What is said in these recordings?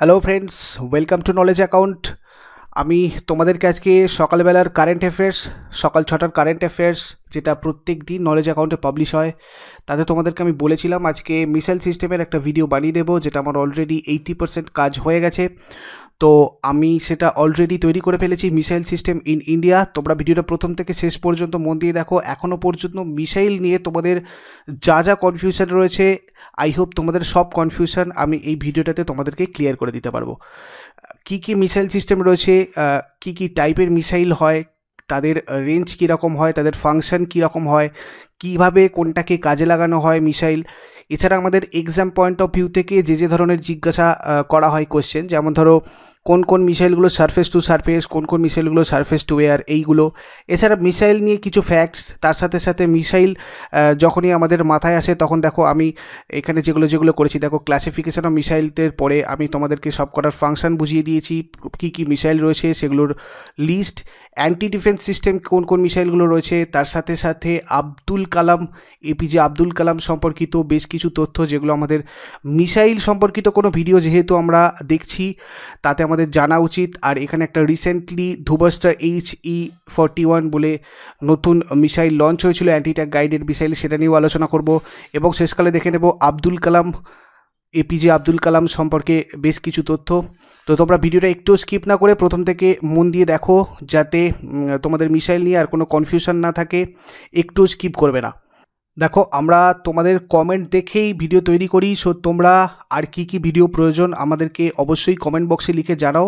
hello friends welcome to knowledge account আমি তোমাদেরকে আজকে সকালবেলার কারেন্ট অ্যাফেয়ার্স সকাল ছটার কারেন্ট অ্যাফেয়ার্স যেটা প্রত্যেক দিন নলেজ অ্যাকাউন্টে পাবলিশ হয় তাতে তোমাদেরকে আমি বলেছিলাম আজকে মিসাইল সিস্টেমের একটা ভিডিও বানিয়ে দেবো যেটা আমার অলরেডি এইটি পার্সেন্ট কাজ হয়ে গেছে তো আমি সেটা অলরেডি তৈরি করে ফেলেছি মিসাইল সিস্টেম ইন ইন্ডিয়া তোমরা ভিডিওটা প্রথম থেকে শেষ পর্যন্ত মন দিয়ে দেখো এখনও পর্যন্ত মিসাইল নিয়ে তোমাদের যা যা কনফিউশন রয়েছে আই হোপ তোমাদের সব কনফিউশন আমি এই ভিডিওটাতে তোমাদেরকে ক্লিয়ার করে দিতে পারবো কি কি মিসাইল সিস্টেম রয়েছে কি কি টাইপের মিসাইল হয় তাদের রেঞ্জ কীরকম হয় তাদের ফাংশন কীরকম হয় কিভাবে কোনটাকে কাজে লাগানো হয় মিসাইল এছাড়া আমাদের এক্সাম পয়েন্ট অফ ভিউ থেকে যে যে ধরনের জিজ্ঞাসা করা হয় কোয়েশ্চেন যেমন ধরো কোন কোন মিসাইলগুলো সারফেস টু সারফেস কোন কোন মিসাইলগুলো সারফেস টু এয়ার এইগুলো এছাড়া মিসাইল নিয়ে কিছু ফ্যাক্টস তার সাথে সাথে মিসাইল যখনই আমাদের মাথায় আসে তখন দেখো আমি এখানে যেগুলো যেগুলো করেছি দেখো ক্লাসিফিকেশান অফ মিসাইলদের পরে আমি তোমাদেরকে সব করার ফাংশান বুঝিয়ে দিয়েছি কী কী মিসাইল রয়েছে সেগুলোর লিস্ট অ্যান্টি ডিফেন্স সিস্টেম কোন কোন মিসাইলগুলো রয়েছে তার সাথে সাথে আব্দুল কালাম এপিজে আব্দুল কালাম সম্পর্কিত বেশ কিছু কিছু তথ্য যেগুলো আমাদের মিসাইল সম্পর্কিত কোনো ভিডিও যেহেতু আমরা দেখছি তাতে আমাদের জানা উচিত আর এখানে একটা recently Dhruvastra H E forty one বলে নতুন মিসাইল লঞ্চ হয়েছিল অ্যান্টিট্যাক গাইডেড মিসাইল সেটা নিয়েও আলোচনা করব এবং শেষকালে দেখে নেব আব্দুল কালাম এপিজে আব্দুল কালাম সম্পর্কে বেশ কিছু তথ্য তো তোমরা ভিডিওটা একটু স্কিপ না করে প্রথম থেকে মন দিয়ে দেখো যাতে তোমাদের মিসাইল নিয়ে আর কোনো কনফিউশন না থাকে একটু স্কিপ করবে না দেখো আমরা তোমাদের কমেন্ট দেখেই ভিডিও তৈরি করি সো তোমরা আর কি কি ভিডিও প্রয়োজন আমাদেরকে অবশ্যই কমেন্ট বক্সে লিখে জানাও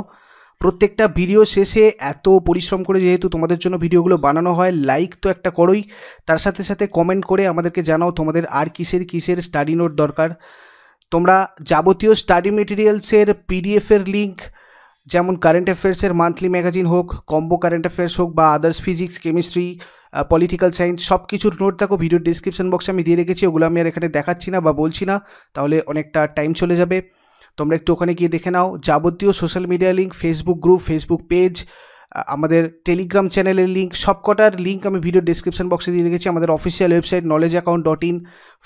প্রত্যেকটা ভিডিও শেষে এত পরিশ্রম করে যেহেতু তোমাদের জন্য ভিডিওগুলো বানানো হয় লাইক তো একটা করোই তার সাথে সাথে কমেন্ট করে আমাদেরকে জানাও তোমাদের আর কিসের কিসের স্টাডি নোট দরকার তোমরা যাবতীয় স্টাডি মেটেরিয়ালসের পিডিএফের লিঙ্ক যেমন কারেন্ট অ্যাফেয়ার্সের মান্থলি ম্যাগাজিন হোক কম্বো কারেন্ট অ্যাফেয়ার্স হোক বা others physics chemistry political science সব কিছুর নোট দেখো ভিডিও ডিসক্রিপশন বক্সে আমি দিয়ে রেখেছি ওগুলো আমি আর এখানে দেখাচ্ছি না বা বলছি না তাহলে অনেকটা টাইম চলে যাবে তোমরা একটু ওখানে গিয়ে দেখে নাও যাবতীয় social media link Facebook group Facebook page আমাদের টেলিগ্রাম চ্যানেলের লিঙ্ক সব কটার লিঙ্ক আমি ভিডিও ডিসক্রিপশন বক্সে দিয়ে রেখেছি আমাদের official website knowledge account dot in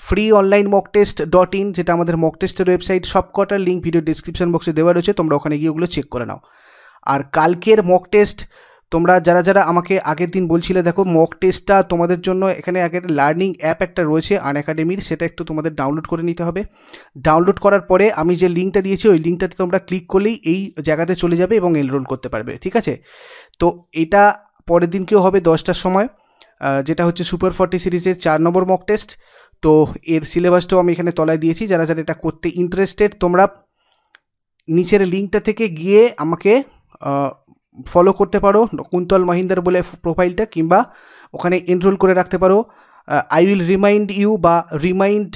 free online mock test dot in যেটা আমাদের মক টেস্টের ওয়েবসাইট সব কটার লিঙ্ক ভিডিও ডিসক্রিপশন বক্সে দেওয়া রয়েছে তোমরা ওখানে গিয়ে ওগুলো চেক করে নাও আর কালকের মক টেস্ট তোমরা যারা যারা আমাকে আগের দিন বলছিলে দেখো মক টেস্টটা তোমাদের জন্য এখানে আগের লার্নিং অ্যাপ একটা রয়েছে আন একাডেমির সেটা একটু তোমাদের ডাউনলোড করে নিতে হবে ডাউনলোড করার পরে আমি যে লিঙ্কটা দিয়েছি ওই লিঙ্কটাতে তোমরা ক্লিক করলেই এই জায়গাতে চলে যাবে এবং এনরোল করতে পারবে ঠিক আছে তো এটা পরের দিনকেও হবে দশটার সময় যেটা হচ্ছে সুপার ফর্টি সিরিজের চার নম্বর মক টেস্ট তো এর সিলেবাসটাও আমি এখানে তলায় দিয়েছি যারা যারা এটা করতে ইন্টারেস্টেড তোমরা নিচের লিঙ্কটা থেকে গিয়ে আমাকে ফলো করতে পারো কুন্তল মহিন্দার বলে প্রোফাইলটা কিংবা ওখানে এনরোল করে রাখতে পারো আই উইল রিমাইন্ড ইউ বা রিমাইন্ড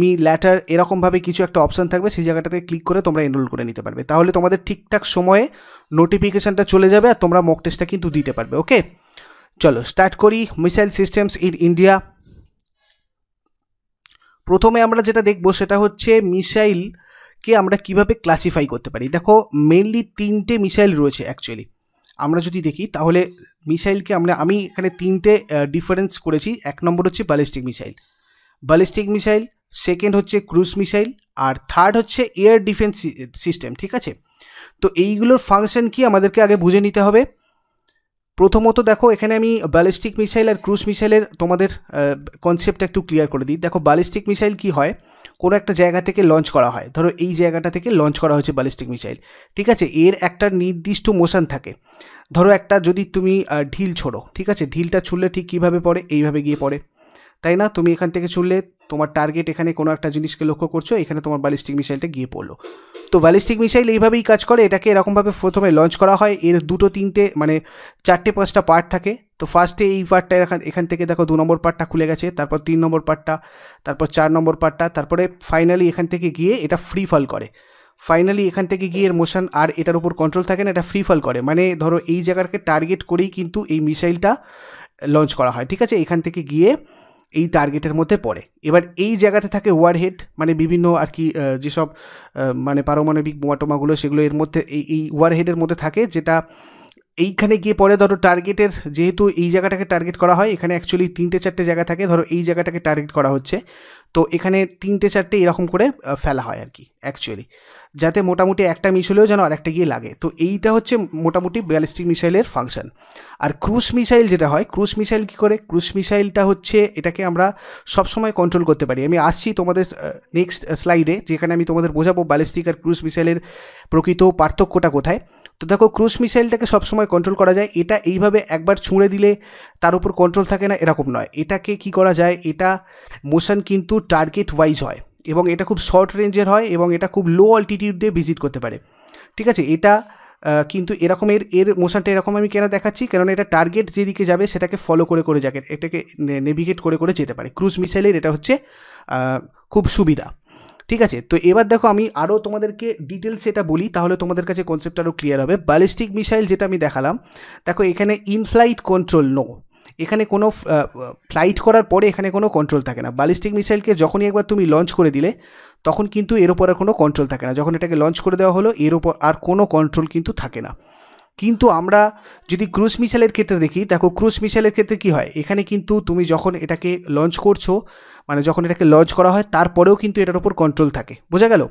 মি ল্যাটার এরকমভাবে কিছু একটা অপশান থাকবে সেই জায়গাটাতে ক্লিক করে তোমরা এনরোল করে নিতে পারবে তাহলে তোমাদের ঠিকঠাক সময়ে নোটিফিকেশানটা চলে যাবে আর তোমরা মক টেস্টটা কিন্তু দিতে পারবে ওকে চলো স্টার্ট করি মিসাইল সিস্টেমস ইন ইন্ডিয়া প্রথমে আমরা যেটা দেখব সেটা হচ্ছে মিসাইলকে আমরা কিভাবে ক্লাসিফাই করতে পারি দেখো মেনলি তিনটে মিসাইল রয়েছে অ্যাকচুয়ালি আমরা যদি দেখি তাহলে মিসাইলকে আমরা আমি এখানে তিনটে ডিফারেন্স করেছি এক নম্বর হচ্ছে ballistic missile ballistic missile second হচ্ছে ক্রুজ মিসাইল আর থার্ড হচ্ছে এয়ার ডিফেন্স সিস্টেম ঠিক আছে তো এইগুলোর ফাংশন কি আমাদেরকে আগে বুঝে নিতে হবে প্রথমত দেখো এখানে আমি ব্যালিস্টিক মিসাইল আর ক্রুজ মিসাইলের তোমাদের কনসেপ্টটা একটু ক্লিয়ার করে দিই দেখো ব্যালিস্টিক মিসাইল কি হয় কোনো একটা জায়গা থেকে লঞ্চ করা হয় ধরো এই জায়গাটা থেকে লঞ্চ করা হয়েছে ব্যালিস্টিক মিসাইল ঠিক আছে এর একটা নির্দিষ্ট মোশন থাকে ধরো একটা যদি তুমি ঢিল ছোড়ো ঠিক আছে ঢিলটা ছুড়লে ঠিক কীভাবে পড়ে এইভাবে গিয়ে পড়ে তাই না তুমি এখান থেকে ছুড়লে তোমার টার্গেট এখানে কোনো একটা জিনিসকে লক্ষ্য করছো এখানে তোমার ব্যালিস্টিক মিসাইলটা গিয়ে পড়লো তো ব্যালিস্টিক মিসাইল এইভাবেই কাজ করে এটাকে এরকমভাবে প্রথমে লঞ্চ করা হয় এর দুটো তিনটে মানে চারটে পাঁচটা পার্ট থাকে তো ফার্স্টে এই পার্টটা এখান এখান থেকে দেখো দু নম্বর পার্টটা খুলে গেছে তারপর তিন নম্বর পার্টটা তারপর চার নম্বর পার্টটা তারপরে ফাইনালি এখান থেকে গিয়ে এটা ফ্রি ফল করে ফাইনালি এখান থেকে গিয়ে এর মোশন আর এটার উপর কন্ট্রোল থাকে না এটা ফ্রি ফল করে মানে ধরো এই জায়গাকে টার্গেট করেই কিন্তু এই মিসাইলটা লঞ্চ করা হয় ঠিক আছে এখান থেকে গিয়ে এই টার্গেটের মধ্যে পড়ে এবার এই জায়গাতে থাকে ওয়ারহেড মানে বিভিন্ন আর কি যেসব মানে পারমাণবিক বোমাটোমাগুলো সেগুলো এর মধ্যে এই এই ওয়ারহেডের মধ্যে থাকে যেটা এইখানে গিয়ে পরে ধরো টার্গেটের যেহেতু এই জায়গাটাকে টার্গেট করা হয় এখানে অ্যাকচুয়ালি তিনটে চারটে জায়গা থাকে ধরো এই জায়গাটাকে টার্গেট করা হচ্ছে তো এখানে তিনটে চারটে এরকম করে ফেলা হয় আর কি অ্যাকচুয়ালি যাতে মোটামুটি একটা মিস হলেও যেন আরেকটা গিয়ে লাগে তো এইটা হচ্ছে মোটামুটি ব্যালিস্টিক মিসাইলের ফাংশন আর ক্রুশ মিসাইল যেটা হয় ক্রুশ মিসাইল কী করে ক্রুশ মিসাইলটা হচ্ছে এটাকে আমরা সবসময় কন্ট্রোল করতে পারি আমি আসছি তোমাদের নেক্সট স্লাইডে যেখানে আমি তোমাদের বোঝাবো ব্যালিস্টিক আর ক্রুশ মিসাইলের প্রকৃত পার্থক্যটা কোথায় তো দেখো ক্রুশ মিসাইলটাকে সবসময় কন্ট্রোল করা যায় এটা এইভাবে একবার ছুঁড়ে দিলে তার উপর কন্ট্রোল থাকে না এরকম নয় এটাকে কি করা যায় এটা মোশন কিন্তু টার্গেট ওয়াইজ হয় এবং এটা খুব শর্ট রেঞ্জের হয় এবং এটা খুব লো অল্টিটিউড দিয়ে ভিজিট করতে পারে ঠিক আছে এটা কিন্তু এরকম এর এর মোশনটা এরকম আমি কেন দেখাচ্ছি কারণ এটা টার্গেট যেদিকে যাবে সেটাকে ফলো করে করে যাকে এটাকে নেভিগেট করে করে যেতে পারে ক্রুজ মিসাইলের এটা হচ্ছে খুব সুবিধা ঠিক আছে তো এবার দেখো আমি আরও তোমাদেরকে ডিটেলস এটা বলি তাহলে তোমাদের কাছে কনসেপ্ট আরও ক্লিয়ার হবে ব্যালিস্টিক মিসাইল যেটা আমি দেখালাম দেখো এখানে ইনফ্লাইট কন্ট্রোল নো এখানে কোনো ফ্লাইট করার পরে এখানে কোনো কন্ট্রোল থাকে না ব্যালিস্টিক মিসাইলকে যখনই একবার তুমি লঞ্চ করে দিলে তখন কিন্তু এর ওপর আর কোনো কন্ট্রোল থাকে না যখন এটাকে লঞ্চ করে দেওয়া হলো এর ওপর আর কোনো কন্ট্রোল কিন্তু থাকে না কিন্তু আমরা যদি ক্রুজ মিসাইলের ক্ষেত্রে দেখি দেখো ক্রুজ মিসাইলের ক্ষেত্রে কি হয় এখানে কিন্তু তুমি যখন এটাকে লঞ্চ করছো মানে যখন এটাকে লঞ্চ করা হয় তারপরেও কিন্তু এটার ওপর কন্ট্রোল থাকে বোঝা গেল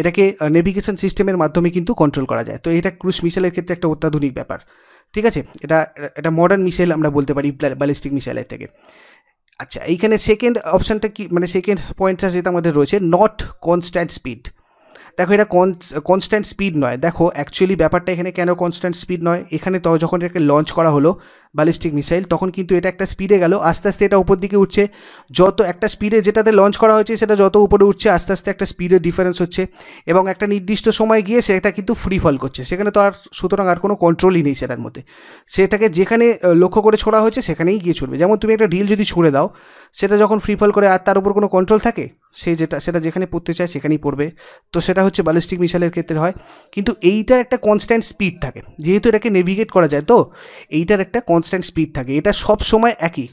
এটাকে নেভিগেশন সিস্টেমের মাধ্যমে কিন্তু কন্ট্রোল করা যায় তো এটা ক্রুজ মিসাইলের ক্ষেত্রে একটা অত্যাধুনিক ব্যাপার ঠিক আছে এটা এটা মডার্ন মিসাইল আমরা বলতে পারি ব্যালিস্টিক মিসাইলের থেকে আচ্ছা এইখানে সেকেন্ড অপশানটা কি মানে সেকেন্ড পয়েন্টটা যেটা আমাদের রয়েছে নট কনস্ট্যান্ট স্পিড দেখো এটা কনস্ট্যান্ট স্পিড নয় দেখো অ্যাকচুয়ালি ব্যাপারটা এখানে কেন কনস্ট্যান্ট স্পিড নয় এখানে তো যখন এটাকে লঞ্চ করা হলো ব্যালিস্টিক মিসাইল তখন কিন্তু এটা একটা স্পিডে গেল আস্তে আস্তে এটা উপর দিকে উঠছে যত একটা স্পিডে যেটাতে লঞ্চ করা হয়েছে সেটা যত উপরে উঠছে আস্তে আস্তে একটা স্পিডের ডিফারেন্স হচ্ছে এবং একটা নির্দিষ্ট সময় গিয়ে সেটা কিন্তু ফ্রি ফল করছে সেখানে তো আর সুতরাং আর কোনো কন্ট্রোলই নেই সেটার মধ্যে সেটাকে যেখানে লক্ষ্য করে ছোড়া হয়েছে সেখানেই গিয়ে ছুটবে যেমন তুমি একটা ঢিল যদি ছুঁড়ে দাও সেটা যখন ফ্রি ফল করে আর তার উপর কোনো কন্ট্রোল থাকে সে যেটা সেটা যেখানে পড়তে চায় সেখানেই পড়বে তো সেটা হচ্ছে ব্যালিস্টিক মিসাইলের ক্ষেত্রে হয় কিন্তু এইটার একটা কনস্ট্যান্ট স্পিড থাকে যেহেতু এটাকে নেভিগেট করা যায় তো এইটার একটা কনস্ট্যান্ট কনস্ট্যান্ট স্পিড থাকে এটা সব সময় একই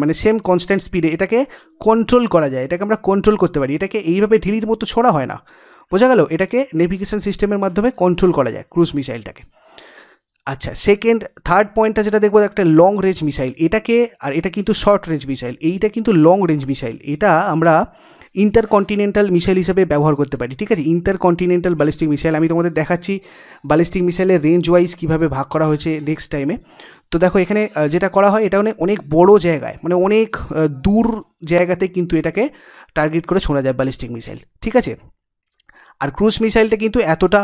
মানে সেম কনস্ট্যান্ট স্পিডে এটাকে কন্ট্রোল করা যায় এটাকে আমরা কন্ট্রোল করতে পারি এটাকে এইভাবে ঢিলির মতো ছোড়া হয় না বোঝা গেল এটাকে নেভিগেশন সিস্টেমের মাধ্যমে কন্ট্রোল করা যায় ক্রুজ মিসাইলটাকে আচ্ছা সেকেন্ড থার্ড পয়েন্টটা যেটা দেখবো একটা লং রেঞ্জ মিসাইল এটাকে আর এটা কিন্তু শর্ট রেঞ্জ মিসাইল এইটা কিন্তু লং রেঞ্জ মিসাইল এটা আমরা ইন্টারকন্টিনেন্টাল মিসাইল হিসেবে ব্যবহার করতে পারি ঠিক আছে ইন্টারকন্টিনেন্টাল ব্যালিস্টিক মিসাইল আমি তোমাদের দেখাচ্ছি ব্যালিস্টিক মিসাইলের রেঞ্জ ওয়াইজ কীভাবে ভাগ করা হয়েছে নেক্সট টাইমে তো দেখো এখানে যেটা করা হয় এটা মানে অনেক বড় জায়গায় মানে অনেক দূর জায়গাতে কিন্তু এটাকে টার্গেট করে ছোঁড়া যায় ব্যালিস্টিক মিসাইল ঠিক আছে আর ক্রুজ মিসাইলটা কিন্তু এতটা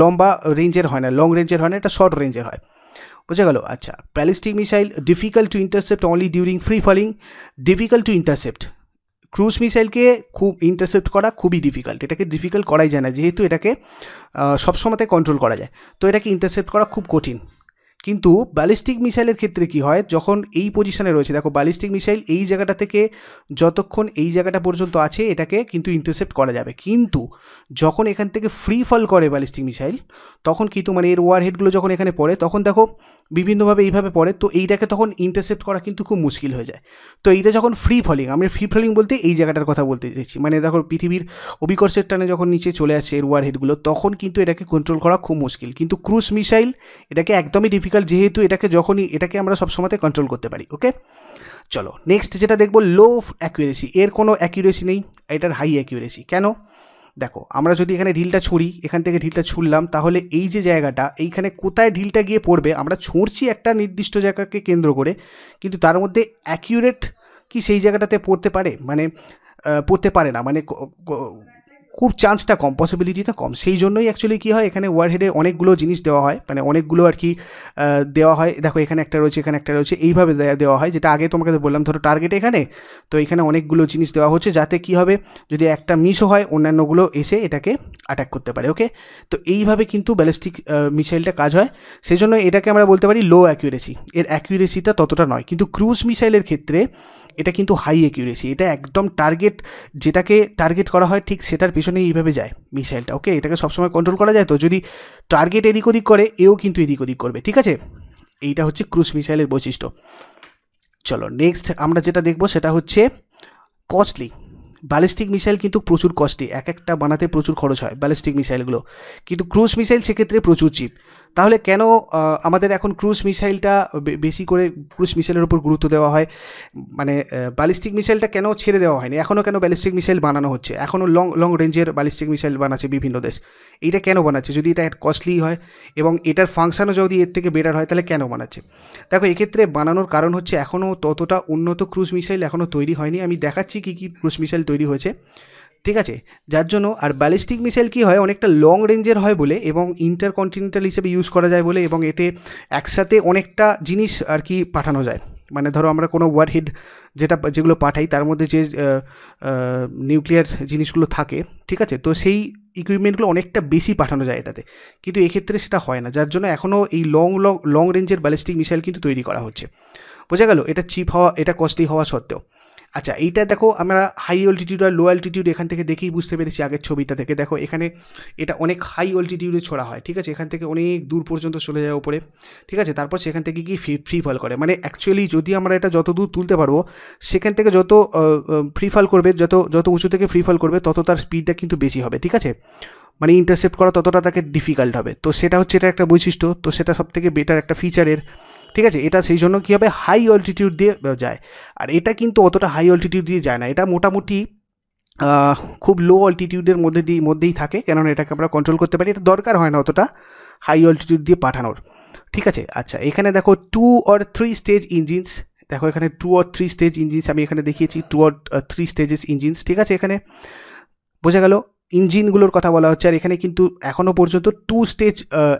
লম্বা রেঞ্জের হয় না লং রেঞ্জের হয় না এটা শর্ট রেঞ্জের হয় বুঝে গেল আচ্ছা ballistic missile difficult to intercept only during free falling difficult to intercept cruise মিসাইলকে খুব ইন্টারসেপ্ট করা খুবই ডিফিকাল্ট এটাকে ডিফিকাল্ট করাই যায় না যেহেতু এটাকে সবসময়তে কন্ট্রোল করা যায় তো এটাকে ইন্টারসেপ্ট করা খুব কঠিন কিন্তু ব্যালিস্টিক মিসাইলের ক্ষেত্রে কি হয় যখন এই পজিশানে রয়েছে দেখো ব্যালিস্টিক মিসাইল এই জায়গাটা থেকে যতক্ষণ এই জায়গাটা পর্যন্ত আছে এটাকে কিন্তু ইন্টারসেপ্ট করা যাবে কিন্তু যখন এখান থেকে ফ্রি ফল করে ব্যালিস্টিক মিসাইল তখন কিন্তু মানে এর ওয়ার হেডগুলো যখন এখানে পড়ে তখন দেখো বিভিন্নভাবে এইভাবে পড়ে তো এইটাকে তখন ইন্টারসেপ্ট করা কিন্তু খুব মুশকিল হয়ে যায় তো এইটা যখন ফ্রি ফলিং আমি ফ্রি ফলিং বলতে এই জায়গাটার কথা বলতে চাইছি মানে দেখো পৃথিবীর অভিকর্ষের টানে যখন নিচে চলে আসে এর ওয়ার হেডগুলো তখন কিন্তু এটাকে কন্ট্রোল করা খুব মুশকিল কিন্তু ক্রুজ মিসাইল এটাকে একদমই ডিফিকাল্ট যেহেতু এটাকে যখনই এটাকে আমরা সবসময়তে কন্ট্রোল করতে পারি ওকে চলো নেক্সট যেটা দেখবো লো অ্যাকুরেসি এর কোনো অ্যাকুরেসি নেই এটার হাই অ্যাকুরেসি কেন দেখো আমরা যদি এখানে ঢিলটা ছুঁড়ি এখান থেকে ঢিলটা ছুঁড়লাম তাহলে এই যে জায়গাটা এইখানে কোথায় ঢিলটা গিয়ে পড়বে আমরা ছুঁড়ছি একটা নির্দিষ্ট জায়গাকে কেন্দ্র করে কিন্তু তার মধ্যে অ্যাকিউরেট কি সেই জায়গাটাতে পড়তে পারে মানে পড়তে পারে না মানে খুব চান্সটা কম পসিবিলিটিটা কম সেই জন্যই অ্যাকচুয়ালি কী হয় এখানে ওয়ারহেডে অনেকগুলো জিনিস দেওয়া হয় মানে অনেকগুলো আর কি দেওয়া হয় দেখো এখানে একটা রয়েছে এখানে একটা রয়েছে এইভাবে দেওয়া হয় যেটা আগে তোমাকে বললাম ধরো টার্গেট এখানে তো এখানে অনেকগুলো জিনিস দেওয়া হচ্ছে যাতে কি হবে যদি একটা মিসও হয় অন্যান্যগুলো এসে এটাকে অ্যাটাক করতে পারে ওকে তো এইভাবে কিন্তু ব্যালিস্টিক মিসাইলটা কাজ হয় সেই জন্য এটাকে আমরা বলতে পারি লো অ্যাকিউরেসি এর অ্যাকিউরেসিটা ততটা নয় কিন্তু ক্রুজ মিসাইলের ক্ষেত্রে এটা কিন্তু হাই অ্যাকিউরেসি এটা একদম টার্গেট যেটাকে টার্গেট করা হয় ঠিক সেটার পিছনে এইভাবে যায় মিসাইলটা ওকে এটাকে সবসময় কন্ট্রোল করা যায় তো যদি টার্গেট এদিক ওদিক করে এও কিন্তু এদিক ওদিক করবে ঠিক আছে এইটা হচ্ছে ক্রুজ মিসাইলের বৈশিষ্ট্য চলো নেক্সট আমরা যেটা দেখব সেটা হচ্ছে কস্টলি ব্যালিস্টিক মিসাইল কিন্তু প্রচুর কস্টলি এক একটা বানাতে প্রচুর খরচ হয় ব্যালিস্টিক মিসাইলগুলো কিন্তু ক্রুজ মিসাইল সেক্ষেত্রে প্রচুর চিপ তাহলে কেন আমাদের এখন ক্রুজ মিসাইলটা বেশি করে ক্রুজ মিসাইলের উপর গুরুত্ব দেওয়া হয় মানে ব্যালিস্টিক মিসাইলটা কেন ছেড়ে দেওয়া হয়নি এখনও কেন ব্যালিস্টিক মিসাইল বানানো হচ্ছে এখনও লং লং রেঞ্জের ব্যালিস্টিক মিসাইল বানাচ্ছে বিভিন্ন দেশ এটা কেন বানাচ্ছে যদি এটা কস্টলি হয় এবং এটার ফাংশানও যদি এর থেকে বেটার হয় তাহলে কেন বানাচ্ছে দেখো এক্ষেত্রে বানানোর কারণ হচ্ছে এখনও ততটা উন্নত ক্রুজ মিসাইল এখনও তৈরি হয়নি আমি দেখাচ্ছি কী কী ক্রুজ মিসাইল তৈরি হয়েছে ঠিক আছে যার জন্য আর ব্যালিস্টিক মিসাইল কি হয় অনেকটা লং রেঞ্জের হয় বলে এবং ইন্টারকন্টিনেন্টাল হিসেবে ইউজ করা যায় বলে এবং এতে একসাথে অনেকটা জিনিস আর কি পাঠানো যায় মানে ধরো আমরা কোনো ওয়ারহেড যেটা যেগুলো পাঠাই তার মধ্যে যে নিউক্লিয়ার জিনিসগুলো থাকে ঠিক আছে তো সেই ইকুইপমেন্টগুলো অনেকটা বেশি পাঠানো যায় এটাতে কিন্তু এক্ষেত্রে সেটা হয় না যার জন্য এখনও এই লং লং লং রেঞ্জের ব্যালিস্টিক মিসাইল কিন্তু তৈরি করা হচ্ছে বোঝা গেল এটা চিপ হওয়া এটা কস্টলি হওয়া সত্ত্বেও আচ্ছা এইটা দেখো আমরা হাই অল্টিটিউড আর লো অল্টিটিউড এখান থেকে দেখেই বুঝতে পেরেছি আগের ছবিটা থেকে দেখো এখানে এটা অনেক হাই অল্টিটিউডে ছড়া হয় ঠিক আছে এখান থেকে অনেক দূর পর্যন্ত চলে যায় উপরে ঠিক আছে তারপর সেখান থেকে কি ফ্রি ফল করে মানে অ্যাকচুয়ালি যদি আমরা এটা যত দূর তুলতে পারবো সেখান থেকে যত ফ্রি ফল করবে যত যত উঁচু থেকে ফ্রি ফল করবে তত তার স্পিডটা কিন্তু বেশি হবে ঠিক আছে মানে ইন্টারসেপ্ট করা ততটা তাকে ডিফিকাল্ট হবে তো সেটা হচ্ছে এটা একটা বৈশিষ্ট্য তো সেটা সব থেকে বেটার একটা ফিচারের ঠিক আছে এটা সেই জন্য কী হবে হাই অল্টিটিউড দিয়ে যায় আর এটা কিন্তু অতটা হাই অল্টিটিউড দিয়ে যায় না এটা মোটামুটি খুব লো অল্টিটিউডের মধ্যে দিয়ে মধ্যেই থাকে কেননা এটাকে আমরা কন্ট্রোল করতে পারি এটা দরকার হয় না অতটা হাই অল্টিটিউড দিয়ে পাঠানোর ঠিক আছে আচ্ছা এখানে দেখো two or three stage engines দেখো এখানে two or three stage engines আমি এখানে দেখিয়েছি two or three stages engines ঠিক আছে এখানে বোঝা গেল ইঞ্জিনগুলোর কথা বলা হচ্ছে আর এখানে কিন্তু এখনও পর্যন্ত টু স্টেজ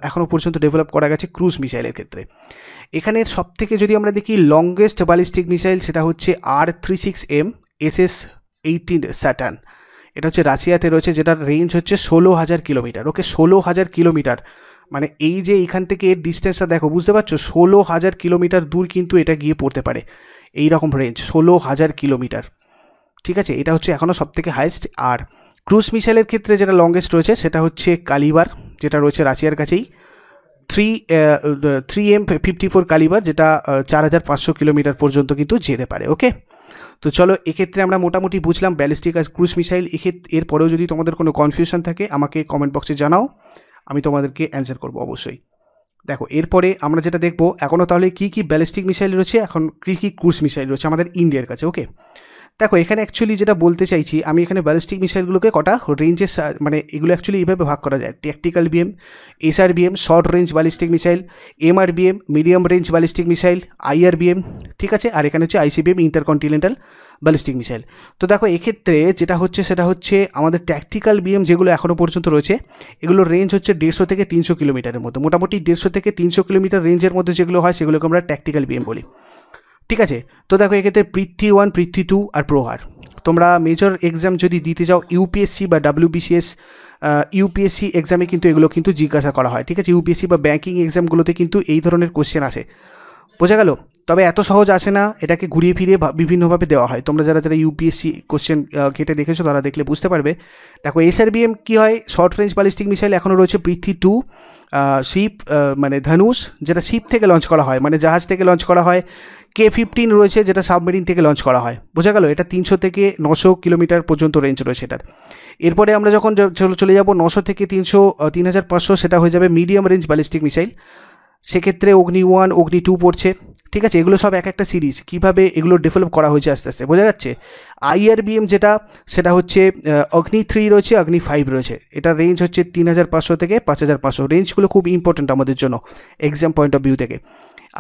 এখনও পর্যন্ত ডেভেলপ করা গেছে ক্রুজ মিসাইলের ক্ষেত্রে এখানে থেকে যদি আমরা দেখি লংগেস্ট ব্যালিস্টিক মিসাইল সেটা হচ্ছে R three six M S S eighteen Saturn এটা হচ্ছে রাশিয়াতে রয়েছে যেটার রেঞ্জ হচ্ছে ষোলো হাজার কিলোমিটার ওকে ষোলো হাজার কিলোমিটার মানে এই যে এখান থেকে এর ডিস্টেন্সটা দেখো বুঝতে পারছো ষোলো হাজার কিলোমিটার দূর কিন্তু এটা গিয়ে পড়তে পারে এই রকম রেঞ্জ ষোলো হাজার কিলোমিটার ঠিক আছে এটা হচ্ছে এখনও সবথেকে হায়েস্ট আর ক্রুজ মিসাইলের ক্ষেত্রে যেটা লংগেস্ট রয়েছে সেটা হচ্ছে কালিবার যেটা রয়েছে রাশিয়ার কাছেই three three M fifty four Kalibr যেটা চার হাজার পাঁচশো কিলোমিটার পর্যন্ত কিন্তু যেতে পারে ওকে তো চলো এক্ষেত্রে আমরা মোটামুটি বুঝলাম ব্যালিস্টিক আর ক্রুজ মিসাইল এক্ষেত্রে এরপরেও যদি তোমাদের কোনো কনফিউশন থাকে আমাকে কমেন্ট বক্সে জানাও আমি তোমাদেরকে অ্যান্সার করব অবশ্যই দেখো এরপরে আমরা যেটা দেখবো এখনও তাহলে কী কী ব্যালিস্টিক মিসাইল রয়েছে এখন কী কী ক্রুজ মিসাইল রয়েছে আমাদের ইন্ডিয়ার কাছে ওকে দেখো এখানে অ্যাকচুয়ালি যেটা বলতে চাইছি আমি এখানে ব্যালিস্টিক মিসাইলগুলোকে কটা রেঞ্জের মানে এগুলো অ্যাকচুয়ালি এইভাবে ভাগ করা যায় tactical BM SR BM short range ballistic missile MRBM medium range ballistic missile IRBM ঠিক আছে আর এখানে হচ্ছে আইসিবিএম ইন্টারকন্টিনেন্টাল ব্যালিস্টিক মিসাইল তো দেখো এক্ষেত্রে যেটা হচ্ছে সেটা হচ্ছে আমাদের ট্যাকটিক্যাল বিএম যেগুলো এখনও পর্যন্ত রয়েছে এগুলোর রেঞ্জ হচ্ছে দেড়শো থেকে তিনশো কিলোমিটারের মধ্যে মোটামুটি দেড়শো থেকে তিনশো কিলোমিটার রেঞ্জের মধ্যে যেগুলো হয় সেগুলোকে আমরা ট্যাকটিক্যাল বিএম বলি ঠিক আছে তো দেখো এক্ষেত্রে পৃথ্বী ওয়ান পৃথ্বী টু আর প্রহার তোমরা মেজর এক্সাম যদি দিতে যাও ইউপিএসসি বা ডাব্লিউবিসিএস ইউপিএসসি এক্সামে কিন্তু এগুলো কিন্তু জিজ্ঞাসা করা হয় ঠিক আছে ইউপিএসসি বা ব্যাঙ্কিং এক্সামগুলোতে কিন্তু এই ধরনের কোশ্চেন আসে বোঝা গেল তবে এত সহজ আসে না এটাকে ঘুরিয়ে ফিরিয়ে বিভিন্নভাবে দেওয়া হয় তোমরা যারা যারা ইউপিএসসি কোশ্চেন কেটে দেখেছো তারা দেখলে বুঝতে পারবে দেখো এসআরবিএম কী হয় শর্ট রেঞ্জ ব্যালিস্টিক মিসাইল এখনও রয়েছে পৃথ্বী টু শিপ মানে ধনুষ যেটা শিপ থেকে লঞ্চ করা হয় মানে জাহাজ থেকে লঞ্চ করা হয় কে ফিফটিন রয়েছে যেটা সাবমেরিন থেকে লঞ্চ করা হয় বোঝা গেল এটা তিনশো থেকে নশো কিলোমিটার পর্যন্ত রেঞ্জ রয়েছে এটার এরপরে আমরা যখন চলে যাব নশো থেকে তিনশো তিন হাজার পাঁচশো সেটা হয়ে যাবে মিডিয়াম রেঞ্জ ব্যালিস্টিক মিসাইল সেক্ষেত্রে অগ্নি ওয়ান অগ্নি টু পড়ছে ঠিক আছে এগুলো সব এক একটা সিরিজ কিভাবে এগুলো ডেভেলপ করা হয়েছে আস্তে আস্তে বোঝা যাচ্ছে আইআরবিএম যেটা সেটা হচ্ছে অগ্নি থ্রি রয়েছে অগ্নি ফাইভ রয়েছে এটা রেঞ্জ হচ্ছে তিন হাজার পাঁচশো থেকে পাঁচ হাজার পাঁচশো রেঞ্জগুলো খুব ইম্পর্টেন্ট আমাদের জন্য এক্সাম পয়েন্ট অফ ভিউ থেকে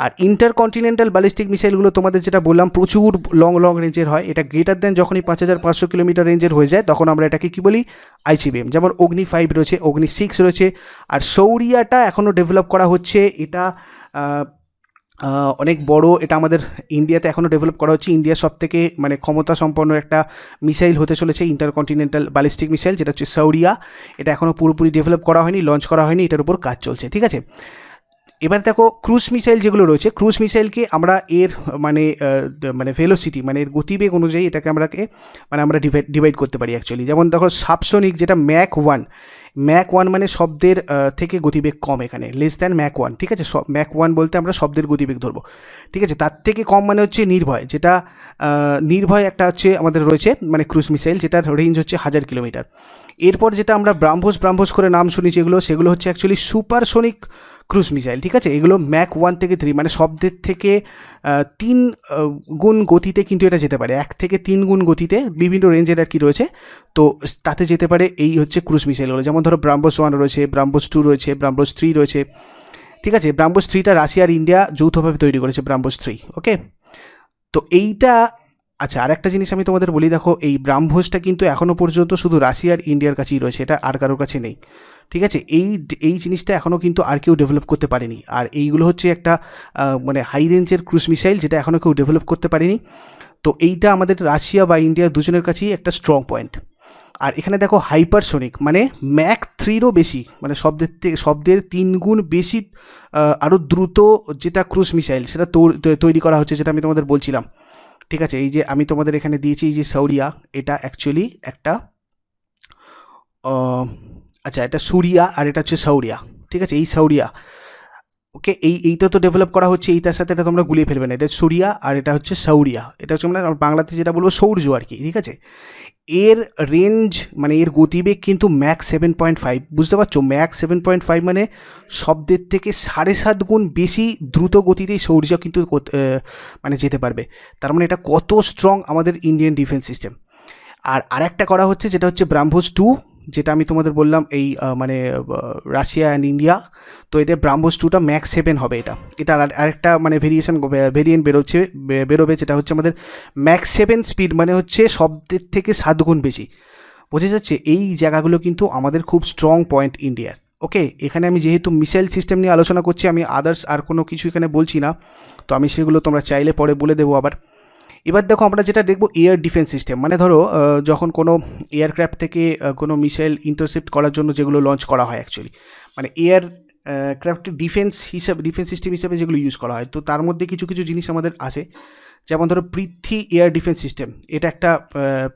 আর ইন্টারকন্টিনেন্টাল ব্যালিস্টিক মিসাইলগুলো তোমাদের যেটা বললাম প্রচুর লং লং রেঞ্জের হয় এটা গ্রেটার দেন যখনই পাঁচ হাজার পাঁচশো কিলোমিটার রেঞ্জের হয়ে যায় তখন আমরা এটাকে কী বলি আইসিবিএম যেমন অগ্নি ফাইভ রয়েছে অগ্নি সিক্স রয়েছে আর সৌরিয়াটা এখনও ডেভেলপ করা হচ্ছে এটা অনেক বড় এটা আমাদের ইন্ডিয়াতে এখনও ডেভেলপ করা হচ্ছে ইন্ডিয়া সব থেকে মানে ক্ষমতা সম্পন্ন একটা মিসাইল হতে চলেছে ইন্টারকন্টিনেন্টাল ব্যালিস্টিক মিসাইল যেটা হচ্ছে সৌরিয়া এটা এখনও পুরোপুরি ডেভেলপ করা হয়নি লঞ্চ করা হয়নি এটার উপর কাজ চলছে ঠিক আছে এবার দেখো ক্রুজ মিসাইল যেগুলো রয়েছে ক্রুজ মিসাইলকে আমরা এর মানে মানে ভেলোসিটি মানে এর গতিবেগ অনুযায়ী এটাকে আমরাকে মানে আমরা ডিভাইড ডিভাইড করতে পারি অ্যাকচুয়ালি যেমন দেখো সাবসনিক যেটা ম্যাক ওয়ান ম্যাক ওয়ান মানে শব্দের থেকে গতিবেগ কম এখানে লেস দ্যান ম্যাক ওয়ান ঠিক আছে সব ম্যাক ওয়ান বলতে আমরা শব্দের গতিবেগ ধরবো ঠিক আছে তার থেকে কম মানে হচ্ছে নির্ভয় যেটা নির্ভয় একটা হচ্ছে আমাদের রয়েছে মানে ক্রুজ মিসাইল যেটার রেঞ্জ হচ্ছে হাজার কিলোমিটার এরপর যেটা আমরা ব্রাহ্মস ব্রাহ্মোস করে নাম শুনি যেগুলো সেগুলো হচ্ছে অ্যাকচুয়ালি সুপারসনিক ক্রুজ মিসাইল ঠিক আছে এগুলো ম্যাক ওয়ান থেকে থ্রি মানে শব্দের থেকে তিন গুণ গতিতে কিন্তু এটা যেতে পারে এক থেকে তিন গুণ গতিতে বিভিন্ন রেঞ্জের আর কি রয়েছে তো তাতে যেতে পারে এই হচ্ছে ক্রুজ মিসাইলগুলো যেমন ধরো ব্রাহ্মোস ওয়ান রয়েছে ব্রাহ্মোস টু রয়েছে ব্রাম্বোস থ্রি রয়েছে ঠিক আছে ব্রাহ্মস থ্রিটা রাশিয়া আর ইন্ডিয়া যৌথভাবে তৈরি করেছে ব্রাম্বোস থ্রি ওকে তো এইটা আচ্ছা আর একটা জিনিস আমি তোমাদের বলি দেখো এই ব্রাহ্মোসটা কিন্তু এখনও পর্যন্ত শুধু রাশিয়া আর ইন্ডিয়ার কাছেই রয়েছে এটা আর কারোর কাছে নেই ঠিক আছে এই এই জিনিসটা এখনও কিন্তু আর কেউ ডেভেলপ করতে পারেনি আর এইগুলো হচ্ছে একটা মানে হাই রেঞ্জের ক্রুজ মিসাইল যেটা এখনও কেউ ডেভেলপ করতে পারেনি তো এইটা আমাদের রাশিয়া বা ইন্ডিয়া দুজনের কাছেই একটা স্ট্রং পয়েন্ট আর এখানে দেখো হাইপারসোনিক মানে ম্যাক থ্রিরও বেশি মানে শব্দের থেকে শব্দের তিন গুণ বেশি আরও দ্রুত যেটা ক্রুজ মিসাইল সেটা তৈরি করা হচ্ছে যেটা আমি তোমাদের বলছিলাম ঠিক আছে এই যে আমি তোমাদের এখানে দিয়েছি এই যে সৌরিয়া এটা অ্যাকচুয়ালি একটা আচ্ছা এটা সুরিয়া আর এটা হচ্ছে সৌরিয়া ঠিক আছে এই সৌরিয়া ওকে এই এইটা তো ডেভেলপ করা হচ্ছে এইটার সাথে এটা তোমরা গুলিয়ে ফেলবে না এটা সুরিয়া আর এটা হচ্ছে সৌরিয়া এটা হচ্ছে আমরা মানে বাংলাতে যেটা বলবো সৌর্য আর কি ঠিক আছে এর রেঞ্জ মানে এর গতিবেগ কিন্তু ম্যাক সেভেন পয়েন্ট ফাইভ বুঝতে পারছো ম্যাক সেভেন পয়েন্ট ফাইভ মানে শব্দের থেকে সাড়ে সাত গুণ বেশি দ্রুত গতিতেই সৌর্য কিন্তু মানে যেতে পারবে তার মানে এটা কত স্ট্রং আমাদের ইন্ডিয়ান ডিফেন্স সিস্টেম আর আরেকটা করা হচ্ছে যেটা হচ্ছে ব্রাহ্মোস টু যেটা আমি তোমাদের বললাম এই মানে রাশিয়া অ্যান্ড ইন্ডিয়া তো এটা ব্রাহ্মোস টুটা ম্যাক্স সেভেন হবে এটা এটা আরেকটা মানে ভেরিয়েশন ভেরিয়েন্ট বেরোচ্ছে বেরোবে যেটা হচ্ছে আমাদের ম্যাক্স সেভেন স্পিড মানে হচ্ছে শব্দের থেকে সাত গুণ বেশি বোঝা যাচ্ছে এই জায়গাগুলো কিন্তু আমাদের খুব স্ট্রং পয়েন্ট ইন্ডিয়ার ওকে এখানে আমি যেহেতু মিসাইল সিস্টেম নিয়ে আলোচনা করছি আমি আদার্স আর কোনো কিছু এখানে বলছি না তো আমি সেগুলো তোমরা চাইলে পরে বলে দেবো আবার এবার দেখো আমরা যেটা দেখব এয়ার ডিফেন্স সিস্টেম মানে ধরো যখন কোনো এয়ারক্রাফট থেকে কোনো মিসাইল ইন্টারসেপ্ট করার জন্য যেগুলো লঞ্চ করা হয় অ্যাকচুয়ালি মানে এয়ার ক্রাফট ডিফেন্স হিসাবে ডিফেন্স সিস্টেম হিসাবে যেগুলো ইউজ করা হয় তো তার মধ্যে কিছু কিছু জিনিস আমাদের আছে যেমন ধরো পৃথ্বী এয়ার ডিফেন্স সিস্টেম এটা একটা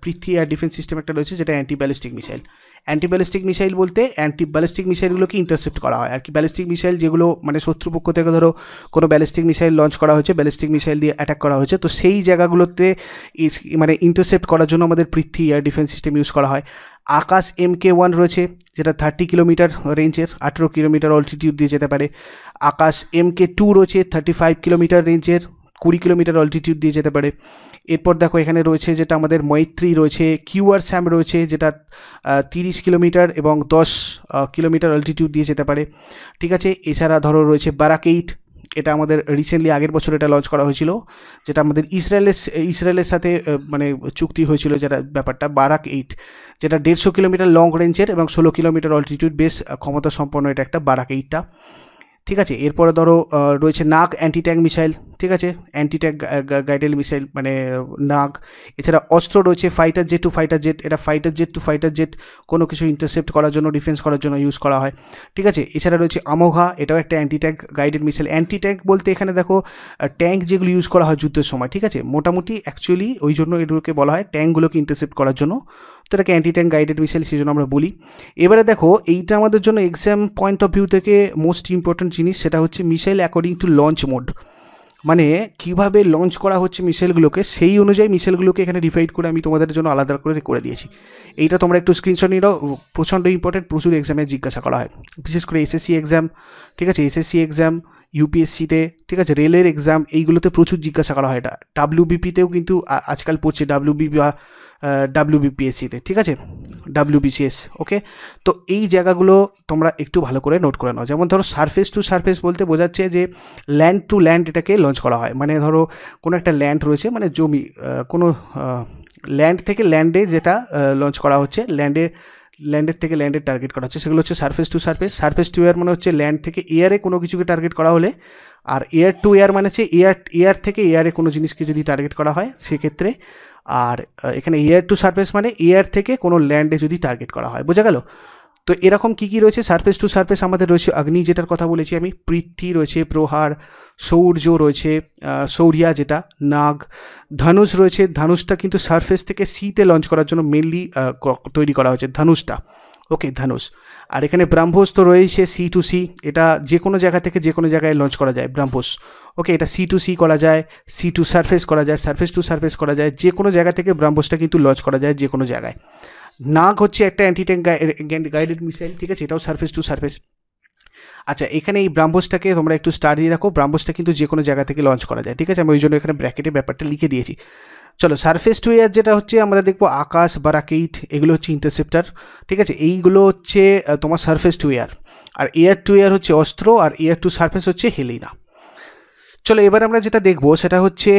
পৃথ্বী এয়ার ডিফেন্স সিস্টেম একটা রয়েছে যেটা anti ballistic missile anti ballistic missile বলতে অ্যান্টি ব্যালিস্টিক মিসাইলগুলোকে ইন্টারসেপ্ট করা হয় আর কি ব্যালিস্টিক মিসাইল যেগুলো মানে শত্রুপক্ষ থেকে ধরো কোনো ব্যালিস্টিক মিসাইল লঞ্চ করা হয়েছে ব্যালিস্টিক মিসাইল দিয়ে অ্যাটাক করা হয়েছে তো সেই জায়গাগুলোতে মানে ইন্টারসেপ্ট করার জন্য আমাদের Prithvi air defence system use করা হয় আকাশ এম কে ওয়ান রয়েছে যেটা থার্টি কিলোমিটার রেঞ্জের আঠেরো কিলোমিটার অল্টিটিউড দিয়ে যেতে পারে আকাশ এম কে টু রয়েছে থার্টি ফাইভ কিলোমিটার রেঞ্জের কুড়ি কিলোমিটার অল্টিটিউড দিয়ে যেতে পারে এরপর দেখো এখানে রয়েছে যেটা আমাদের মৈত্রী রয়েছে কিউআর স্যাম রয়েছে যেটা তিরিশ কিলোমিটার এবং দশ কিলোমিটার অল্টিটিউড দিয়ে যেতে পারে ঠিক আছে এছাড়া ধরো রয়েছে বারাকেইট এটা আমাদের রিসেন্টলি আগের বছর এটা লঞ্চ করা হয়েছিল যেটা আমাদের ইসরায়েলের ইসরায়েলের সাথে মানে চুক্তি হয়েছিল যেটা ব্যাপারটা বারাক এইট যেটা দেড়শো কিলোমিটার লং রেঞ্জের এবং ষোলো কিলোমিটার অল্টিটিউড বেশ ক্ষমতা সম্পন্ন এটা একটা বারাক এইটটা ঠিক আছে এরপরে ধরো রয়েছে নাক অ্যান্টি ট্যাঙ্ক মিসাইল ঠিক আছে অ্যান্টি ট্যাঙ্ক গাইডেল মিসাইল মানে নাক এছাড়া অস্ত্র রয়েছে fighter jet to fighter jet এটা fighter jet to fighter jet কোনো কিছু ইন্টারসেপ্ট করার জন্য ডিফেন্স করার জন্য ইউজ করা হয় ঠিক আছে এছাড়া রয়েছে আমোঘা এটাও একটা anti tank guided missile anti tank বলতে এখানে দেখো ট্যাঙ্ক যেগুলো ইউজ করা হয় যুদ্ধের সময় ঠিক আছে মোটামুটি অ্যাকচুয়ালি ওই জন্য এগুলোকে বলা হয় ট্যাঙ্কগুলোকে ইন্টারসেপ্ট করার জন্য তো এটাকে অ্যান্টি ট্যাঙ্ক গাইডেড মিসাইল সেই জন্য আমরা বলি এবারে দেখো এইটা আমাদের জন্য এক্সাম পয়েন্ট অফ ভিউ থেকে মোস্ট ইম্পর্ট্যান্ট জিনিস সেটা হচ্ছে missile according to launch mode মানে কিভাবে লঞ্চ করা হচ্ছে মিসাইলগুলোকে সেই অনুযায়ী মিসাইলগুলোকে এখানে ডিভাইড করে আমি তোমাদের জন্য আলাদা করে করে দিয়েছি এইটা তোমরা একটু স্ক্রিনশট নিয়ে প্রচণ্ড ইম্পর্টেন্ট প্রচুর এক্সামে জিজ্ঞাসা করা হয় বিশেষ করে এসএসসি এক্সাম ঠিক আছে এসএসসি এক্সাম ইউপিএসসিতে ঠিক আছে রেলের এক্সাম এইগুলোতে প্রচুর জিজ্ঞাসা করা হয় এটা ডাব্লিউবিপিতেও কিন্তু আজকাল পড়ছে ডাব্লিউবি বা ডাব্লিউবিপিএসসিতে ঠিক আছে ডাব্লিউবিসিএস ওকে তো এই জায়গাগুলো তোমরা একটু ভালো করে নোট করে নাও যেমন ধরো সারফেস টু সারফেস বলতে বোঝাচ্ছে যে ল্যান্ড টু ল্যান্ড এটাকে লঞ্চ করা হয় মানে ধরো কোনো একটা ল্যান্ড রয়েছে মানে জমি কোনো ল্যান্ড থেকে ল্যান্ডে যেটা লঞ্চ করা হচ্ছে ল্যান্ডে ল্যান্ডের থেকে ল্যান্ডের টার্গেট করা হচ্ছে সেগুলো হচ্ছে surface to surface surface to air মানে হচ্ছে ল্যান্ড থেকে এয়ারে কোনো কিছুকে টার্গেট করা হলে আর এয়ার টু এয়ার মানে হচ্ছে এয়ার এয়ার থেকে এয়ারে কোনো জিনিসকে যদি টার্গেট করা হয় সেক্ষেত্রে আর এখানে ইয়ার টু সারফেস মানে এয়ার থেকে কোনো ল্যান্ডে যদি টার্গেট করা হয় বোঝা গেল তো এরকম কি কি রয়েছে সারফেস টু সারফেস আমাদের রয়েছে অগ্নি যেটার কথা বলেছি আমি পৃথ্বী রয়েছে প্রহার সৌর্য রয়েছে সৌরিয়া যেটা নাগ ধনুষ রয়েছে ধনুষটা কিন্তু সারফেস থেকে সিতে লঞ্চ করার জন্য মেনলি তৈরি করা হয়েছে ধনুষটা ওকে ধনুষ আর এখানে ব্রাহ্মোস তো রয়েছে সি টু সি এটা যে কোনো জায়গা থেকে যে কোনো জায়গায় লঞ্চ করা যায় ব্রাহ্মোস ওকে এটা সি টু সি করা যায় সি টু সারফেস করা যায় সারফেস টু সারফেস করা যায় যে কোনো জায়গা থেকে ব্রাহ্মোসটা কিন্তু লঞ্চ করা যায় যে কোনো জায়গায় নাগ হচ্ছে একটা অ্যান্টি গাইডেড মিসাইল ঠিক আছে এটাও সারফেস টু সারফেস আচ্ছা এখানে এই ব্রাহ্মসটাকে তোমরা একটু স্টার দিয়ে রাখো ব্রাহ্মসটা কিন্তু যে কোনো জায়গা থেকে লঞ্চ করা যায় ঠিক আছে আমি ওই জন্য এখানে ব্র্যাকেটের ব্যাপারটা লিখে দিয়েছি চলো সারফেস টু এয়ার যেটা হচ্ছে আমরা দেখবো আকাশ বারাকেইট এগুলো হচ্ছে ইন্টারসেপ্টার ঠিক আছে এইগুলো হচ্ছে তোমার সারফেস টু এয়ার আর এয়ার টু এয়ার হচ্ছে অস্ত্র আর এয়ার টু সারফেস হচ্ছে হেলিনা চলো এবার আমরা যেটা দেখবো সেটা হচ্ছে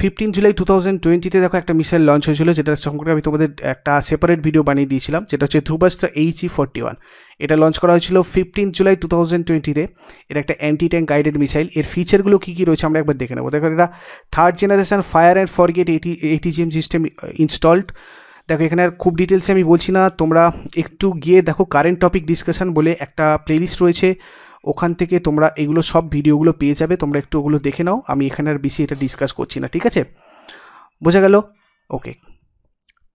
ফিফটিন জুলাই টু থাউজেন্ড টোয়েন্টিতে দেখো একটা মিসাইল লঞ্চ হয়েছিল যেটা সম্পর্কে আমি তোমাদের একটা সেপারেট ভিডিও বানিয়ে দিয়েছিলাম যেটা হচ্ছে Dhruvastra H E forty one এটা লঞ্চ করা হয়েছিল ফিফটিন জুলাই টু থাউজেন্ড টোয়েন্টিতে এটা একটা অ্যান্টি ট্যাঙ্ক গাইডেড মিসাইল এর ফিচারগুলো কী কী রয়েছে আমরা একবার দেখে নেবো দেখো এটা third generation fire and forget ATGM system installed দেখো এখানে আর খুব ডিটেলসে আমি বলছি না তোমরা একটু গিয়ে দেখো কারেন্ট টপিক ডিসকাশন বলে একটা প্লেলিস্ট রয়েছে ওখান থেকে তোমরা এগুলো সব ভিডিওগুলো পেয়ে যাবে তোমরা একটু ওগুলো দেখে নাও আমি এখানে আর বেশি এটা ডিসকাস করছি না ঠিক আছে বোঝা গেল ওকে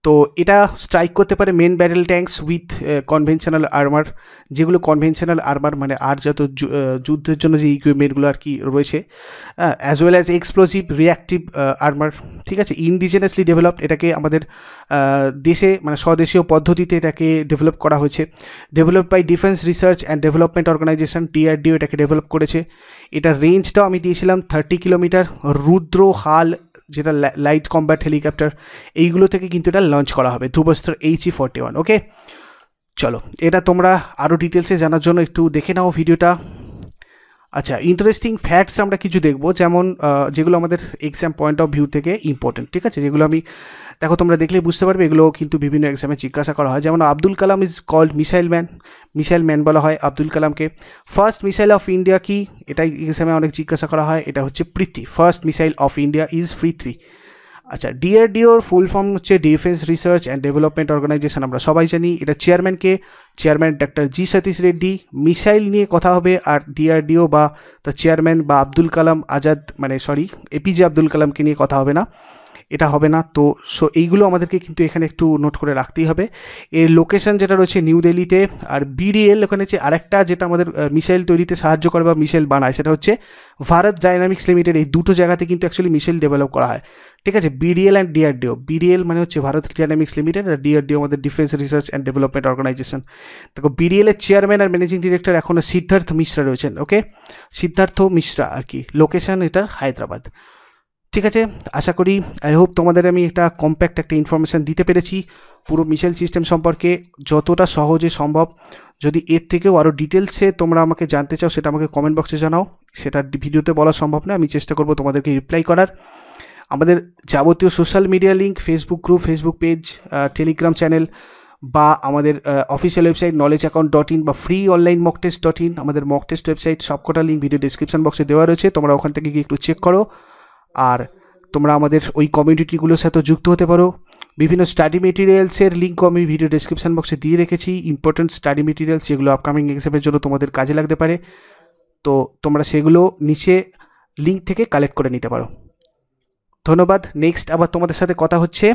তো এটা স্ট্রাইক করতে পারে main barrel tanks with conventional armour যেগুলো কনভেনশনাল আর্মার মানে আর যত uh, যুদ্ধের জন্য যে ইকুইপমেন্টগুলো আর কি রয়েছে as well as explosive reactive armour ঠিক আছে ইন্ডিজিনাসলি ডেভেলপ এটাকে আমাদের দেশে মানে স্বদেশীয় পদ্ধতিতে এটাকে ডেভেলপ করা হয়েছে develop by defence research and development organisation DRDO এটাকে ডেভেলপ করেছে এটার রেঞ্জটাও আমি দিয়েছিলাম থার্টি কিলোমিটার রুদ্র হাল যেটা লাইট কম্ব্যাট হেলিকপ্টার এইগুলো থেকে কিন্তু এটা লঞ্চ করা হবে Dhruvastra H forty one okay চলো এটা তোমরা আরও ডিটেলসে জানার জন্য একটু দেখে নাও ভিডিওটা আচ্ছা ইন্টারেস্টিং ফ্যাক্টস আমরা কিছু দেখব যেমন যেগুলো আমাদের এক্সাম পয়েন্ট অফ ভিউ থেকে ইম্পর্টেন্ট ঠিক আছে যেগুলো আমি দেখো তোমরা দেখলে বুঝতে পারবে এগুলো কিন্তু বিভিন্ন এক্সামে জিজ্ঞাসা করা হয় যেমন Abdul Kalam is called missile man missile man বলা হয় আব্দুল কালামকে ফার্স্ট মিসাইল অফ ইন্ডিয়া কি এটাই এক্সামে অনেক জিজ্ঞাসা করা হয় এটা হচ্ছে Prithvi first missile of India is Prithvi আচ্ছা ডিআরডিওর ফুল ফর্ম হচ্ছে defence research and development organisation আমরা সবাই জানি এটা চেয়ারম্যানকে চেয়ারম্যান ডাক্তার জি সতীশ রেড্ডি মিসাইল নিয়ে কথা হবে আর ডিআরডিও বা তার চেয়ারম্যান বা আব্দুল কালাম আজাদ মানে সরি এপিজে আব্দুল কালামকে নিয়ে কথা হবে না এটা হবে না তো সো এইগুলো আমাদেরকে কিন্তু এখানে একটু নোট করে রাখতেই হবে এর লোকেশন যেটা রয়েছে নিউ দিল্লিতে আর বিডিএল ওখানে হচ্ছে আরেকটা যেটা আমাদের মিসাইল তৈরিতে সাহায্য করে বা মিসাইল বানায় সেটা হচ্ছে ভারত ডাইনামিক্স লিমিটেড এই দুটো জায়গাতে কিন্তু অ্যাকচুয়ালি মিসাইল ডেভেলপ করা হয় ঠিক আছে বিডিএল অ্যান্ড ডিআরডিও বিডিএল মানে হচ্ছে ভারত ডাইনামিক্স লিমিটেড আর ডিআরডিও আমাদের defence research and development organisation দেখো বিডিএলের চেয়ারম্যান আর ম্যানেজিং ডিরেক্টর এখনও সিদ্ধার্থ মিশ্রা রয়েছেন ওকে সিদ্ধার্থ মিশ্রা আর কি লোকেশন এটার হায়দ্রাবাদ ঠিক আছে আশা করি আই হোপ তোমাদের আমি একটা কম্প্যাক্ট একটা ইনফরমেশান দিতে পেরেছি পুরো মিসাইল সিস্টেম সম্পর্কে যতটা সহজে সম্ভব যদি এর থেকেও আরও ডিটেলসে তোমরা আমাকে জানতে চাও সেটা আমাকে কমেন্ট বক্সে জানাও সেটা ভিডিওতে বলা সম্ভব না আমি চেষ্টা করব তোমাদেরকে রিপ্লাই করার আমাদের যাবতীয় social media link Facebook group Facebook page Telegram channel বা আমাদের official website knowledge account dot in বা free online mock test dot in আমাদের মক টেস্ট ওয়েবসাইট সবকটা লিঙ্ক ভিডিও ডিসক্রিপশান বক্সে দেওয়া রয়েছে তোমরা ওখান থেকে গিয়ে একটু চেক করো আর তোমরা আমাদের ওই কমিউনিটিগুলোর সাথে যুক্ত হতে পারো বিভিন্ন স্টাডি মেটেরিয়ালসের লিঙ্কও আমি ভিডিও ডিসক্রিপশান বক্সে দিয়ে রেখেছি ইম্পর্টেন্ট স্টাডি মেটেরিয়ালস যেগুলো আপকামিং এক্সামের জন্য তোমাদের কাজে লাগতে পারে তো তোমরা সেগুলো নিচে লিঙ্ক থেকে কালেক্ট করে নিতে পারো ধন্যবাদ নেক্সট আবার তোমাদের সাথে কথা হচ্ছে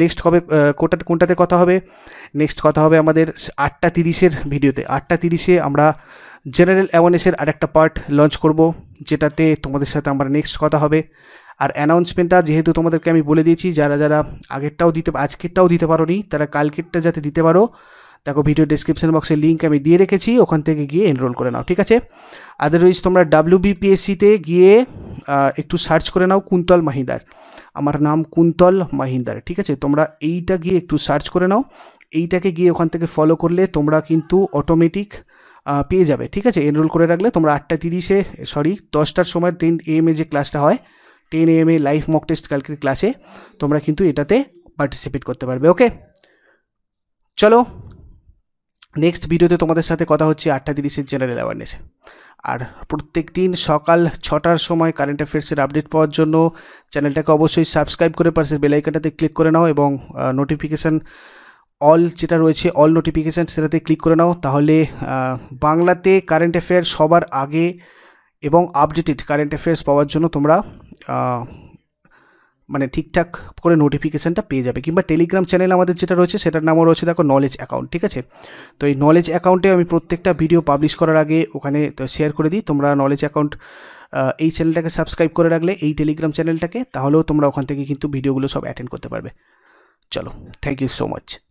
নেক্সট কবে কোটা কোনটাতে কথা হবে নেক্সট কথা হবে আমাদের আটটা তিরিশের ভিডিওতে আটটা তিরিশে আমরা জেনারেল অ্যাওয়ারনেসের আরেকটা পার্ট লঞ্চ করব যেটাতে তোমাদের সাথে আমরা নেক্সট কথা হবে আর অ্যানাউন্সমেন্টটা যেহেতু তোমাদেরকে আমি বলে দিয়েছি যারা যারা আগেরটাও দিতে আজকেরটাও দিতে পারো নি তারা কালকেরটা যাতে দিতে পারো দেখো ভিডিও ডিসক্রিপশন বক্সে লিঙ্ক আমি দিয়ে রেখেছি ওখান থেকে গিয়ে এনরোল করে নাও ঠিক আছে আদারওয়াইজ তোমরা ডাব্লিউবিপিএসসিতে গিয়ে একটু সার্চ করে নাও কুন্তল মাহিদার আমার নাম কুন্তল মাহিন্দার ঠিক আছে তোমরা এইটা গিয়ে একটু সার্চ করে নাও এইটাকে গিয়ে ওখান থেকে ফলো করলে তোমরা কিন্তু অটোমেটিক পেয়ে যাবে ঠিক আছে এনরোল করে রাখলে তোমরা আটটা তিরিশে সরি দশটার সময় টেন এম এ যে ক্লাসটা হয় ten M A live mock test কালকের ক্লাসে তোমরা কিন্তু এটাতে পার্টিসিপেট করতে পারবে ওকে চলো নেক্সট ভিডিওতে তোমাদের সাথে কথা হচ্ছে আটটা তিরিশের জেনারেল অ্যাওয়ারনেসে আর প্রত্যেক দিন সকাল ছটার সময় কারেন্ট অ্যাফেয়ার্সের আপডেট পাওয়ার জন্য চ্যানেলটাকে অবশ্যই সাবস্ক্রাইব করে পারছে বেলাইকানটাতে ক্লিক করে নাও এবং নোটিফিকেশান অল যেটা রয়েছে অল নোটিফিকেশান সেটাতে ক্লিক করে নাও তাহলে বাংলাতে কারেন্ট অ্যাফেয়ার্স সবার আগে এবং আপডেটেড কারেন্ট অ্যাফেয়ার্স পাওয়ার জন্য তোমরা মানে ঠিকঠাক করে নোটিফিকেশানটা পেয়ে যাবে কিংবা টেলিগ্রাম চ্যানেল আমাদের যেটা রয়েছে সেটার নামও রয়েছে দেখো নলেজ অ্যাকাউন্ট ঠিক আছে তো এই নলেজ অ্যাকাউন্টে আমি প্রত্যেকটা ভিডিও পাবলিশ করার আগে ওখানে শেয়ার করে দিই তোমরা নলেজ অ্যাকাউন্ট এই চ্যানেলটাকে সাবস্ক্রাইব করে রাখলে এই টেলিগ্রাম চ্যানেলটাকে তাহলেও তোমরা ওখান থেকে কিন্তু ভিডিওগুলো সব অ্যাটেন্ড করতে পারবে চলো থ্যাংক ইউ সো মাচ